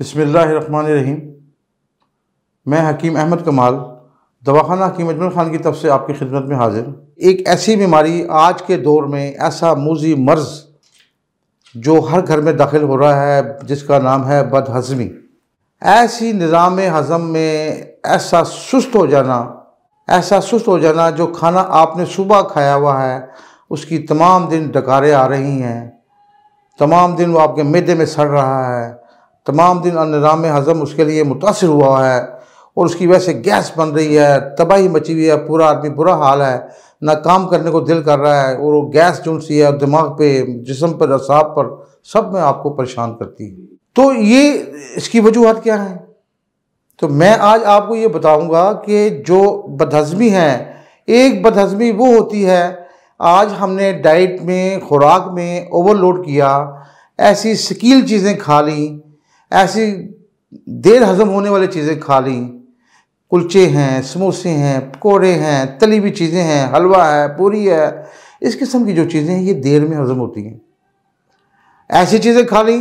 बसमीम मैं हकीम अहमद कमाल दवाखाना हकीम अजमल ख़ान की तरफ से आपकी खिदमत में हाजिर एक ऐसी बीमारी आज के दौर में ऐसा मूजी मर्ज़ जो हर घर में दाखिल हो रहा है जिसका नाम है बदहज़मी ऐसी निज़ाम हज़म में ऐसा सुस्त हो जाना ऐसा सुस्त हो जाना जो खाना आपने सुबह खाया हुआ है उसकी तमाम दिन डकारें आ रही हैं तमाम दिन वो आपके मैदे में सड़ रहा है तमाम दिन अनजाम हज़म उसके लिए मुतासर हुआ है और उसकी वजह से गैस बन रही है तबाही मची हुई है पूरा आदमी बुरा हाल है ना काम करने को दिल कर रहा है और वो गैस जो सी है दिमाग पे जिसम पर असाब पर सब में आपको परेशान करती है तो ये इसकी वजूहत क्या है तो मैं आज आपको ये बताऊंगा कि जो बदहज़मी है एक बदहज़मी वो होती है आज हमने डाइट में खुराक में ओवरलोड किया ऐसी स्कील चीज़ें खा ली ऐसी देर हजम होने वाली चीज़ें खा ली कुलचे हैं समोसे हैं पकौड़े हैं तली हुई चीज़ें हैं हलवा है पूरी है इस किस्म की जो चीज़ें हैं ये देर में हजम होती हैं ऐसी चीज़ें खा ली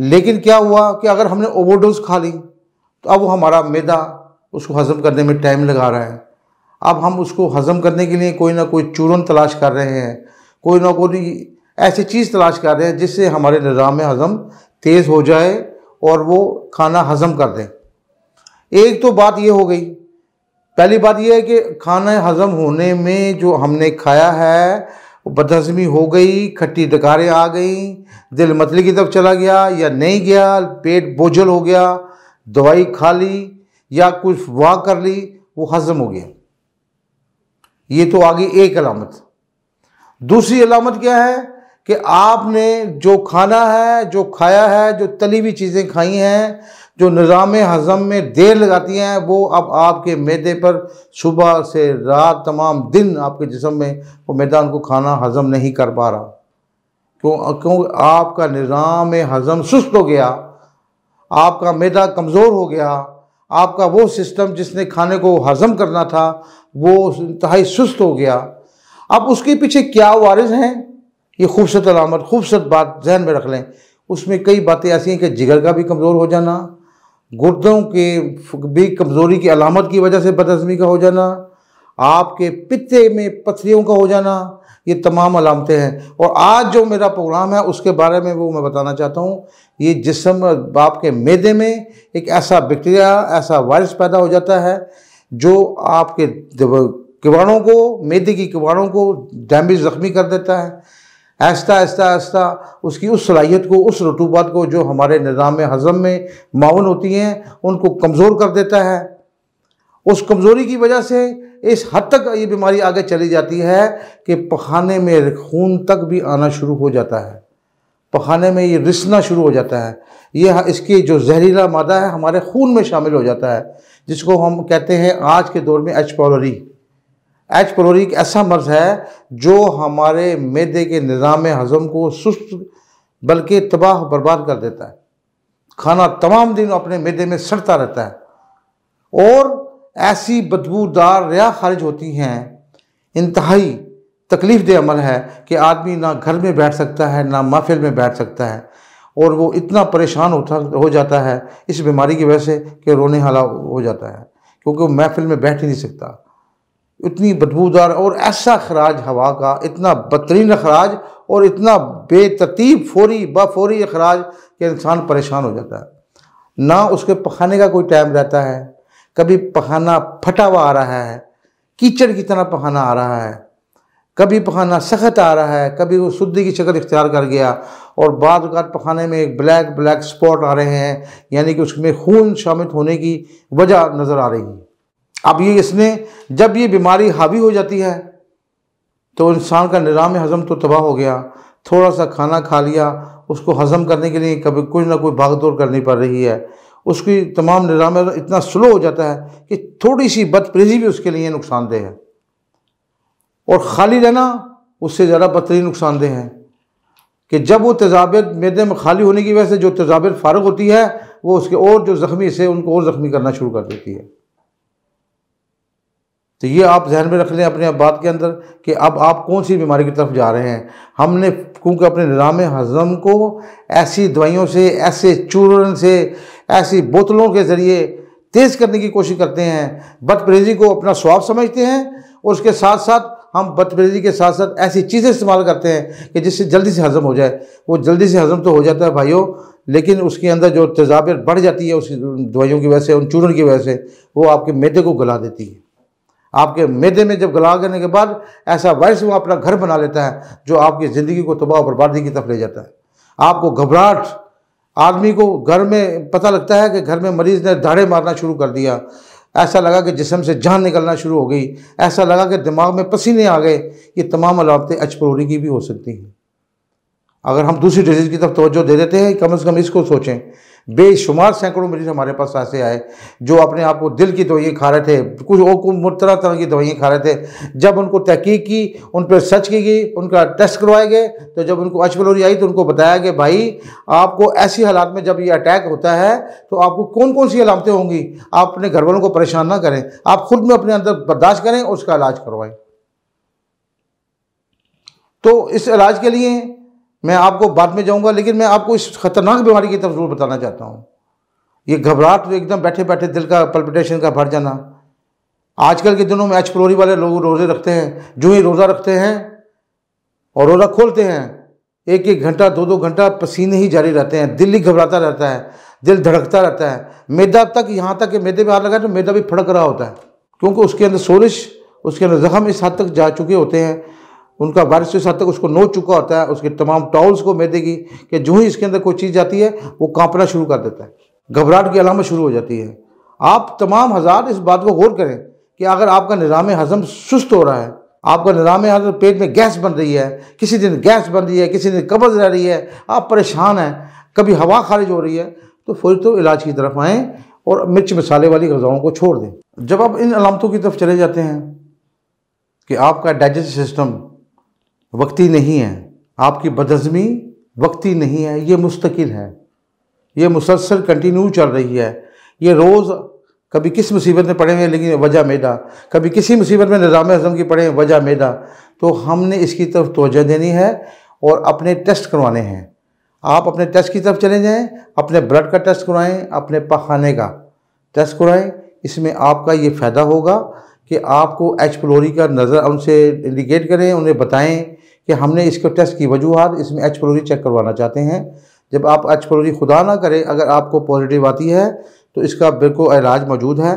लेकिन क्या हुआ कि अगर हमने ओवरडोज खा ली तो अब वो हमारा मैदा उसको हज़म करने में टाइम लगा रहा है अब हम उसको हज़म करने के लिए कोई ना कोई चूरन तलाश कर रहे हैं कोई ना कोई ऐसी चीज़ तलाश कर रहे हैं जिससे हमारे निज़ाम में हज़म तेज़ हो जाए और वो खाना हज़म कर दें एक तो बात ये हो गई पहली बात यह है कि खाना हज़म होने में जो हमने खाया है बदहजमी हो गई खट्टी डकारें आ गई दिल मतली की तरफ चला गया या नहीं गया पेट बोझल हो गया दवाई खा ली या कुछ वाह कर ली वो हज़म हो गया ये तो आ गई एक अलामत दूसरी अलामत क्या है कि आपने जो खाना है जो खाया है जो तली हुई चीज़ें खाई हैं जो निज़ाम हज़म में देर लगाती हैं वो अब आपके मैदे पर सुबह से रात तमाम दिन आपके जिसम में वो मैदान को खाना हज़म नहीं कर पा रहा क्यों क्यों आपका निज़ाम हज़म सुस्त हो गया आपका मैदा कमज़ोर हो गया आपका वो सिस्टम जिसने खाने को हज़म करना था वो इंतहाई सुस्त हो गया अब उसके पीछे क्या वारिस हैं ये खूबसूरत अलामत खूबसूरत बात जहन में रख लें उसमें कई बातें ऐसी हैं कि जिगर का भी कमज़ोर हो जाना गुर्दों के भी कमज़ोरी की अलामत की वजह से बदहजमी का हो जाना आपके पिते में पथरीों का हो जाना ये तमाम अलामतें हैं और आज जो मेरा प्रोग्राम है उसके बारे में वो मैं बताना चाहता हूँ ये जिसम आपके मैदे में एक ऐसा बैक्टीरिया ऐसा वायरस पैदा हो जाता है जो आपके किवाड़ों को मैदे की किवाड़ों को डैमेज ज़ख्मी कर देता है आहिस्ता आहिस्ता आहिस्ता उसकी उस सलाहियत को उस रतूबत को जो हमारे निज़ाम हज़म में माउन होती हैं उनको कमज़ोर कर देता है उस कमज़ोरी की वजह से इस हद तक ये बीमारी आगे चली जाती है कि पखाने में खून तक भी आना शुरू हो जाता है पखाने में ये रिसना शुरू हो जाता है यह इसके जो जहरीला मादा है हमारे खून में शामिल हो जाता है जिसको हम कहते हैं आज के दौर में एच पॉलरी एच पलोरी एक ऐसा मर्ज है जो हमारे मैदे के निज़ाम हज़म को सुस्त बल्कि तबाह बर्बाद कर देता है खाना तमाम दिन अपने मैदे में सड़ता रहता है और ऐसी बदबूदार रिया खारिज होती हैं इंतहाई तकलीफ़ दह अमल है कि आदमी ना घर में बैठ सकता है ना महफिल में बैठ सकता है और वो इतना परेशान होता हो जाता है इस बीमारी की वजह से कि रोने हाला हो जाता है क्योंकि वो महफिल में बैठ ही नहीं सकता इतनी बदबूदार और ऐसा खराज हवा का इतना बदतरीन अखराज और इतना बेतरतीब फौरी बफौरी अखराज कि इंसान परेशान हो जाता है ना उसके पखाने का कोई टाइम रहता है कभी पखाना फटा हुआ आ रहा है कीचड़ की तरह पखाना आ रहा है कभी पखाना सख्त आ रहा है कभी वो शुद्धि की शक्ल इख्तियार कर गया और बाद पखाने में एक ब्लैक ब्लैक स्पॉट आ रहे हैं यानी कि उसमें खून शामिल होने की वजह नज़र आ रही है अब ये इसने जब ये बीमारी हावी हो जाती है तो इंसान का निराम हज़म तो तबाह हो गया थोड़ा सा खाना खा लिया उसको हज़म करने के लिए कभी कुछ ना कोई भाग दौड़ करनी पड़ रही है उसकी तमाम निराम इतना स्लो हो जाता है कि थोड़ी सी बदप्रेजी भी उसके लिए नुकसानदेह है और खाली रहना उससे ज़्यादा बदतरीन नुकसानदेह है कि जब वो तेजाबियत मैदे में खाली होने की वजह से जो तेजाबियत फारग होती है वो उसके और जो ज़ख्मी से उनको और ज़ख्मी करना शुरू कर देती है तो ये आप जहन में रख लें अपने बात के अंदर कि अब आप कौन सी बीमारी की तरफ जा रहे हैं हमने क्योंकि अपने निज़ाम हज़म को ऐसी दवाइयों से ऐसे चूरन से ऐसी बोतलों के ज़रिए तेज़ करने की कोशिश करते हैं बदप्रेजी को अपना स्वाब समझते हैं और उसके साथ साथ हम बदप्रेजी के साथ साथ ऐसी चीज़ें इस्तेमाल करते हैं कि जिससे जल्दी से हज़म हो जाए वो जल्दी से हज़म तो हो जाता है भाइयों लेकिन उसके अंदर जो तजाबियत बढ़ जाती है उस दवाइयों की वजह से उन चूरन की वजह से वो आपके मेदे को गला देती है आपके मैदे में जब गला करने के बाद ऐसा वायरस वो अपना घर बना लेता है जो आपकी ज़िंदगी को तबाह बर्बादी की तरफ ले जाता है आपको घबराहट आदमी को घर में पता लगता है कि घर में मरीज़ ने धाड़े मारना शुरू कर दिया ऐसा लगा कि जिसम से जान निकलना शुरू हो गई ऐसा लगा कि दिमाग में पसीने आ गए ये तमाम अलामतें अचपलोरी की भी हो सकती हैं अगर हम दूसरी डिजीज़ की तरफ तोज्जो दे देते हैं कम अज़ कम इसको सोचें बेशुमार सैकड़ों मरीज हमारे पास ऐसे आए जो अपने आप को दिल की दवाइयाँ खा रहे थे कुछ और तरह तरह की दवाइयाँ खा रहे थे जब उनको तहकीक की उन पर सर्च की गई उनका टेस्ट करवाए गए तो जब उनको अचबलोरी आई तो उनको बताया गया भाई आपको ऐसी हालात में जब ये अटैक होता है तो आपको कौन कौन सी अलामतें होंगी आप अपने घर वालों को परेशान ना करें आप खुद में अपने अंदर बर्दाश्त करें उसका इलाज करवाएं तो इस इलाज के लिए मैं आपको बाद में जाऊंगा लेकिन मैं आपको इस खतरनाक बीमारी की तरफ जरूर बताना चाहता हूँ ये घबराहट तो एकदम बैठे बैठे दिल का पल्पिटेशन का भर जाना आजकल के दिनों में एच वाले लोग रोज़े रखते हैं जो ही रोज़ा रखते हैं और रोज़ा खोलते हैं एक एक घंटा दो दो घंटा पसीने ही जारी रहते हैं दिल ही घबराता रहता है दिल धड़कता रहता है मैदा तक यहाँ तक कि मैदे में हाथ लगा तो मैदा भी फड़क रहा होता है क्योंकि उसके अंदर सोरिश उसके अंदर जख्म इस हद तक जा चुके होते हैं उनका वायरस के साथ तक उसको नोच चुका होता है उसके तमाम टॉल्स को मैं देगी कि जो ही इसके अंदर कोई चीज़ जाती है वो कांपना शुरू कर देता है घबराहट की अलामत शुरू हो जाती है आप तमाम हज़ार इस बात को गौर करें कि अगर आपका निज़ाम हज़म सुस्त हो रहा है आपका निज़ाम हज़म पेट में गैस बन रही है किसी दिन गैस बन रही है किसी दिन कब्ज़ रह रही है आप परेशान हैं कभी हवा खारिज हो रही है तो फौरी तो इलाज की तरफ आएँ और मिर्च मसाले वाली गज़ाओं को छोड़ दें जब आप इन अलामतों की तरफ चले जाते हैं कि आपका डाइजेस्ट सिस्टम वक्ती नहीं है आपकी बदहजमी वक्ती नहीं है ये मुस्तकिल है ये मुसलसल कंटिन्यू चल रही है ये रोज़ कभी किस मुसीबत में पड़े हुए लेकिन वजह मेदा कभी किसी मुसीबत में निज़ाम अजम की पड़े हैं वजह मेदा तो हमने इसकी तरफ तोजह देनी है और अपने टेस्ट करवाने हैं आप अपने टेस्ट की तरफ चले जाएं अपने ब्लड का टेस्ट करवाएं अपने पखाने का टेस्ट करवाएं इसमें आपका ये फ़ायदा होगा कि आपको एच प्लोरी का नज़र उनसे इंडिकेट करें उन्हें बताएं कि हमने इसको टेस्ट की वजूहत इसमें एच क्लोरी चेक करवाना चाहते हैं जब आप एच क्लोरी खुदा ना करें अगर आपको पॉजिटिव आती है तो इसका बिल्कुल इलाज मौजूद है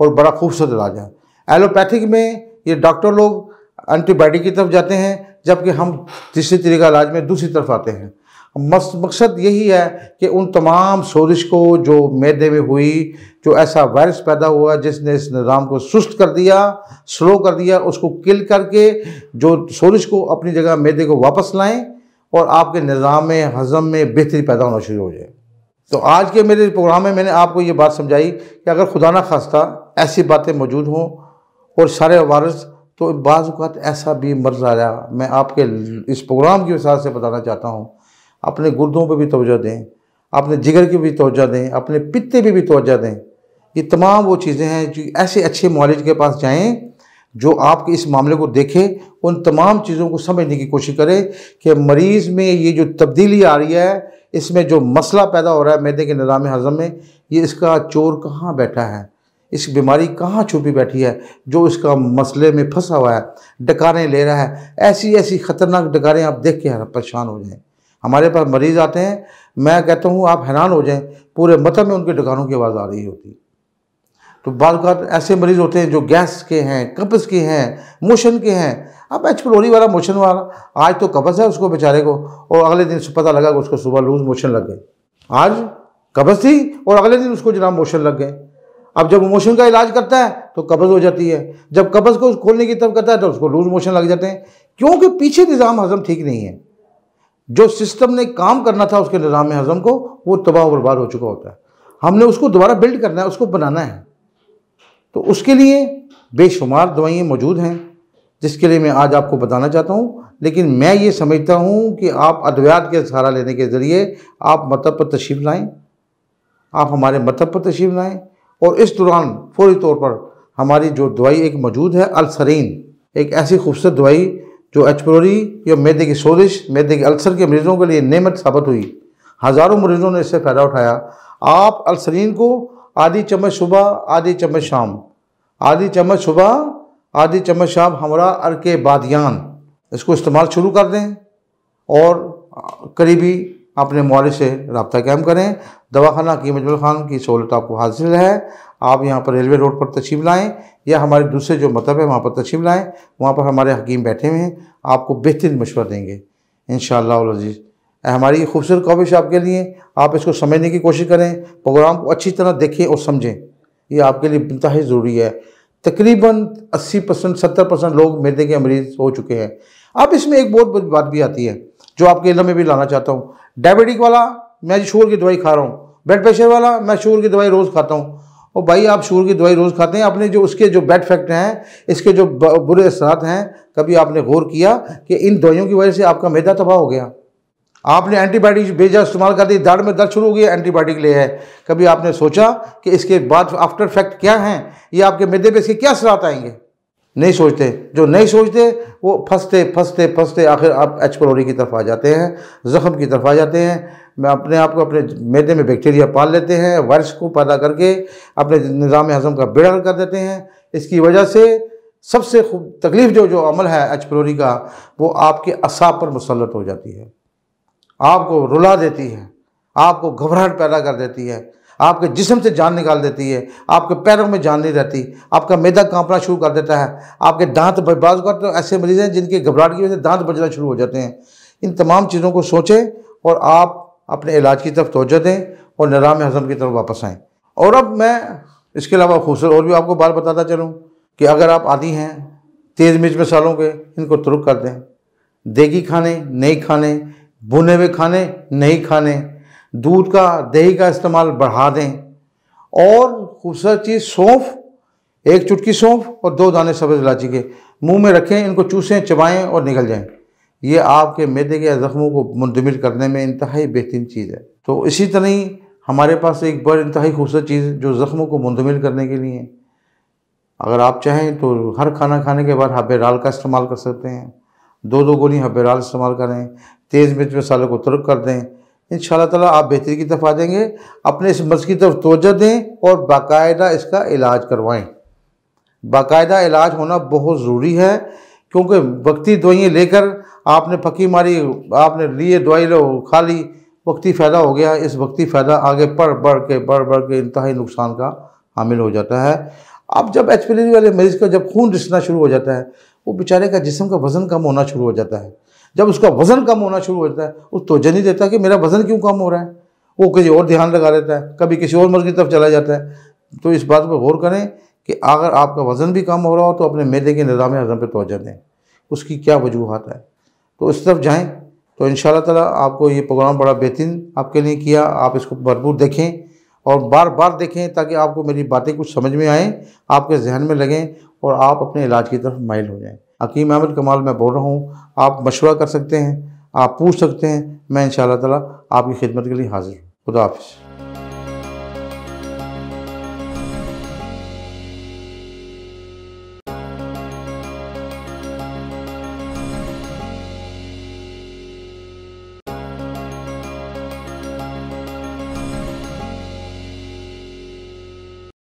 और बड़ा खूबसूरत इलाज है एलोपैथिक में ये डॉक्टर लोग एंटीबायोटिक की तरफ जाते हैं जबकि हम तीसरी तरीका इलाज में दूसरी तरफ आते हैं मकसद यही है कि उन तमाम सोजिश को जो मैदे में हुई जो ऐसा वायरस पैदा हुआ जिसने इस निज़ाम को सुस्त कर दिया स्लो कर दिया उसको किल करके जो सोजिश को अपनी जगह मैदे को वापस लाएँ और आपके निज़ाम में हज़म में बेहतरी पैदा होना शुरू हो जाए तो आज के मेरे प्रोग्राम में मैंने आपको ये बात समझाई कि अगर खुदा न खास्ता ऐसी बातें मौजूद हों और सारे वारस तो बाज़ात ऐसा भी मर्ज आया मैं आपके इस प्रोग्राम की वजह से बताना चाहता हूँ अपने गुर्दों पर भी तोजा दें अपने जिगर की भी तोज़ा दें अपने पित्ते पर भी तोजा दें ये तमाम वो चीज़ें हैं जो ऐसे अच्छे मालिज के पास जाएँ जो आपके इस मामले को देखें उन तमाम चीज़ों को समझने की कोशिश करें कि मरीज़ में ये जो तब्दीली आ रही है इसमें जो मसला पैदा हो रहा है मैदे के निज़ाम हज़म में ये इसका चोर कहाँ बैठा है इस बीमारी कहाँ छुपी बैठी है जो इसका मसले में फंसा हुआ है डकारें ले रहा है ऐसी ऐसी ख़तरनाक डकारें आप देख के परेशान हो जाएँ हमारे पास मरीज़ आते हैं मैं कहता हूँ आप हैरान हो जाएं पूरे मतलब में उनके दुकानों की आवाज़ आ रही होती तो बाद ऐसे मरीज़ होते हैं जो गैस के हैं कब्ज़ के हैं मोशन के हैं अब एच प्लोरी वाला मोशन वाला आज तो कब्ज़ है उसको बेचारे को और अगले दिन पता लगा कि उसको सुबह लूज मोशन लग गए आज कब्ज़ थी और अगले दिन उसको जनाब मोशन लग गए अब जब मोशन का इलाज करता है तो कब्ज़ हो जाती है जब कब्ज़ को खोलने की तरफ करता है तो उसको लूज मोशन लग जाते हैं क्योंकि पीछे निज़ाम हज़म ठीक नहीं है जो सिस्टम ने काम करना था उसके निज़ाम हज़म को वो तबाह बर्बाद हो चुका होता है हमने उसको दोबारा बिल्ड करना है उसको बनाना है तो उसके लिए बेशुमार दवाइयाँ मौजूद हैं जिसके लिए मैं आज आपको बताना चाहता हूँ लेकिन मैं ये समझता हूँ कि आप अद्वैत के सहारा लेने के ज़रिए आप मतलब पर तशीफ लाएँ आप हमारे मतलब पर तशीफ लाएँ और इस दौरान फौरी तौर पर हमारी जो दवाई एक मौजूद है अलसरीन एक ऐसी खूबसूरत दवाई जो पोरी या मैदे की सोजिश मैदे के अल्सर के मरीजों के लिए नियमित साबित हुई हज़ारों मरीजों ने इससे फ़ायदा उठाया आप अल्सरीन को आधी चम्मच सुबह आधी चम्मच शाम आधी चम्मच सुबह आधी चम्मच शाम हमरा अर्क बादियान इसको इस्तेमाल शुरू कर दें और करीबी अपने मालिक से रबता कैम करें दवाखाना की मजमल खान की सहूलत आपको हासिल है आप यहाँ पर रेलवे रोड पर तशीफ लाएँ या हमारे दूसरे जो मतलब है वहाँ पर तशीम लाएँ वहाँ पर हमारे हकीम बैठे हुए हैं आपको बेहतरीन मशवर देंगे इन शजीज़ हमारी खूबसूरत कॉविश आपके लिए आप इसको समझने की कोशिश करें प्रोग्राम को अच्छी तरह देखें और समझें ये आपके लिए ही ज़रूरी है तकरीबन 80 परसेंट सत्तर परसेंट लोग मेरे के मरीज हो चुके हैं अब इसमें एक बहुत बड़ी बात भी आती है जो आपके इलम में भी लाना चाहता हूँ डायबिटिक वाला मैं शुगर की दवाई खा रहा हूँ ब्लड प्रेशर वाला मैं शुगर की दवाई रोज़ खाता हूँ और भाई आप शुगर की दवाई रोज़ खाते हैं अपने जो उसके जो बैड फैक्ट हैं इसके जो बुरे असरात हैं कभी आपने गौर किया कि इन दवाइयों की वजह से आपका मैदा तबाह हो गया आपने एंटीबायोटिक बेजा इस्तेमाल कर दी दाढ़ में दर्द शुरू हो गया एंटीबायोटिक ले है कभी आपने सोचा कि इसके बाद आफ्टर फैक्ट क्या हैं ये आपके मैदे पे इसके क्या असरात आएंगे नहीं सोचते जो नहीं सोचते वो फंसते फंसते फंसते आखिर आप एच कलोरी की तरफ आ जाते हैं ज़ख्म की तरफ आ जाते हैं मैं अपने आप को अपने मैदे में बैक्टीरिया पाल लेते हैं वायरस को पैदा करके अपने निज़ाम हज़म का बेड़ कर देते हैं इसकी वजह से सबसे खूब तकलीफ़ जो जो अमल है एच कलोरी का वो आपके असाब पर मुसलत हो जाती है आपको रुला देती है आपको घबराहट पैदा कर देती है आपके जिसम से जान निकाल देती है आपके पैरों में जान नहीं रहती आपका मैदा कांपना शुरू कर देता है आपके दांत बाज कर तो ऐसे मरीज़ हैं जिनके घबराहट की वजह से दांत बजना शुरू हो जाते हैं इन तमाम चीज़ों को सोचें और आप अपने इलाज की तरफ तोजह दें और निराम हजम की तरफ वापस आएँ और अब मैं इसके अलावा खूबसूरत और भी आपको बात बताता चलूँ कि अगर आप आदि हैं तेज़ मिर्च मसालों के इनको तुरुक कर दें देगी खाने नहीं खाने भुने हुए खाने नहीं खाने दूध का दही का इस्तेमाल बढ़ा दें और खूबसूरत चीज़ सौंफ एक चुटकी सौंफ और दो दाने सब्ज़ इलायची के मुंह में रखें इनको चूसें चबाएं और निकल जाएं ये आपके मैदे के ज़ख्मों को मुंतमिल करने में इंतहाई बेहतरीन चीज़ है तो इसी तरह ही हमारे पास एक बड़ इंतहाई खूबसूरत चीज़ जो ज़ख्मों को मुंतमिल करने के लिए अगर आप चाहें तो हर खाना खाने के बाद हबेराल का इस्तेमाल कर सकते हैं दो दो गोली हबेराल इस्तेमाल करें तेज़ मिर्च मसाले को तुर्क कर दें इन ताला आप बेहतरी की तरफ आ जाएंगे अपने इस मर्ज़ की तरफ तोजह दें और बाकायदा इसका इलाज करवाएं बाकायदा इलाज होना बहुत ज़रूरी है क्योंकि वक्ती दवाइयाँ लेकर आपने पकी मारी आपने लिए दवाई लो खा ली वक्ती फ़ायदा हो गया इस वक्ती फ़ायदा आगे बढ़ बढ़ के बढ़ बढ़ के इंतहाई नुकसान का हामिल हो जाता है अब जब एच वाले मरीज़ का जब खून रिसना शुरू हो जाता है वो बेचारे का जिसम का वज़न कम होना शुरू हो जाता है जब उसका वज़न कम होना शुरू हो जाता है उस तोजह नहीं देता कि मेरा वज़न क्यों कम हो रहा है वो किसी और ध्यान लगा रहता है कभी किसी और मर्ज़ की तरफ चला जाता है तो इस बात पर गौर करें कि अगर आपका वज़न भी कम हो रहा हो तो अपने मैदे के निज़ाम हज़म पर तोजह दें उसकी क्या वजूहत है तो इस तरफ जाएँ तो इन ताला आपको ये प्रोग्राम बड़ा बेहतरीन आपके लिए किया आप इसको भरपूर देखें और बार बार देखें ताकि आपको मेरी बातें कुछ समझ में आएँ आपके जहन में लगें और आप अपने इलाज की तरफ माइल हो जाएँ हकीम अहमद कमाल मैं बोल रहा हूँ आप मशवरा कर सकते हैं आप पूछ सकते हैं मैं इन शाह तला आपकी खिदमत के लिए हाजिर हूँ खुदाफिज़